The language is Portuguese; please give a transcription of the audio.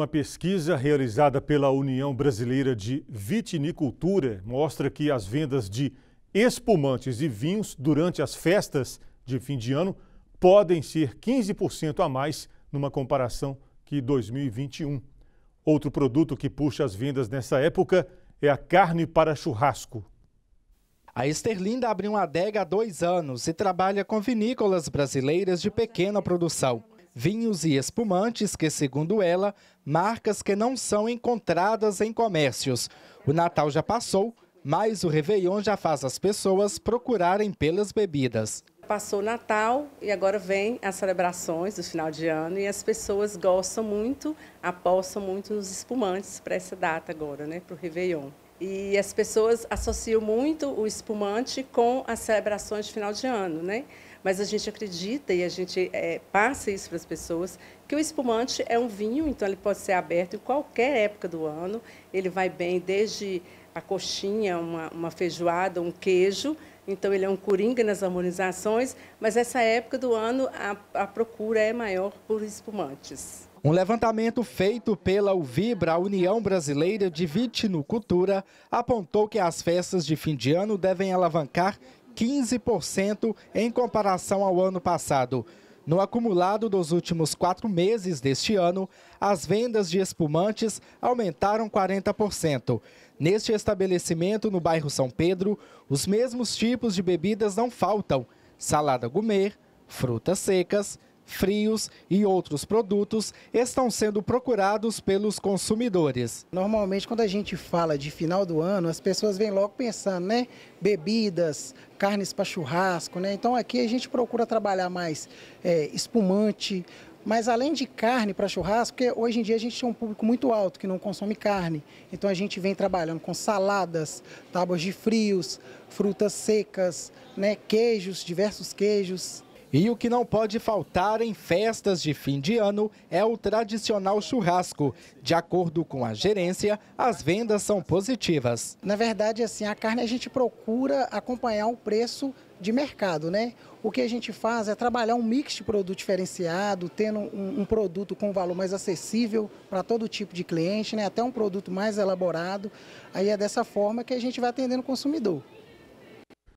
Uma pesquisa realizada pela União Brasileira de Vitinicultura mostra que as vendas de espumantes e vinhos durante as festas de fim de ano podem ser 15% a mais numa comparação que 2021. Outro produto que puxa as vendas nessa época é a carne para churrasco. A Esterlinda abriu uma adega há dois anos e trabalha com vinícolas brasileiras de pequena produção vinhos e espumantes que, segundo ela, marcas que não são encontradas em comércios. O Natal já passou, mas o Réveillon já faz as pessoas procurarem pelas bebidas. Passou o Natal e agora vem as celebrações do final de ano e as pessoas gostam muito, apostam muito nos espumantes para essa data agora, né, para o Réveillon. E as pessoas associam muito o espumante com as celebrações de final de ano, né? Mas a gente acredita e a gente é, passa isso para as pessoas que o espumante é um vinho, então ele pode ser aberto em qualquer época do ano. Ele vai bem desde a coxinha, uma, uma feijoada, um queijo. Então ele é um coringa nas harmonizações, mas essa época do ano a, a procura é maior por espumantes. Um levantamento feito pela Uvibra, a União Brasileira de Vitinocultura, apontou que as festas de fim de ano devem alavancar 15% em comparação ao ano passado. No acumulado dos últimos quatro meses deste ano, as vendas de espumantes aumentaram 40%. Neste estabelecimento, no bairro São Pedro, os mesmos tipos de bebidas não faltam: salada gourmet, frutas secas, frios e outros produtos estão sendo procurados pelos consumidores. Normalmente, quando a gente fala de final do ano, as pessoas vêm logo pensando, né? Bebidas, carnes para churrasco, né? Então aqui a gente procura trabalhar mais é, espumante, mas além de carne para churrasco, porque hoje em dia a gente tem um público muito alto que não consome carne. Então a gente vem trabalhando com saladas, tábuas de frios, frutas secas, né, queijos, diversos queijos. E o que não pode faltar em festas de fim de ano é o tradicional churrasco. De acordo com a gerência, as vendas são positivas. Na verdade, assim, a carne a gente procura acompanhar o preço de mercado, né? O que a gente faz é trabalhar um mix de produto diferenciado, tendo um, um produto com valor mais acessível para todo tipo de cliente, né? Até um produto mais elaborado. Aí é dessa forma que a gente vai atendendo o consumidor.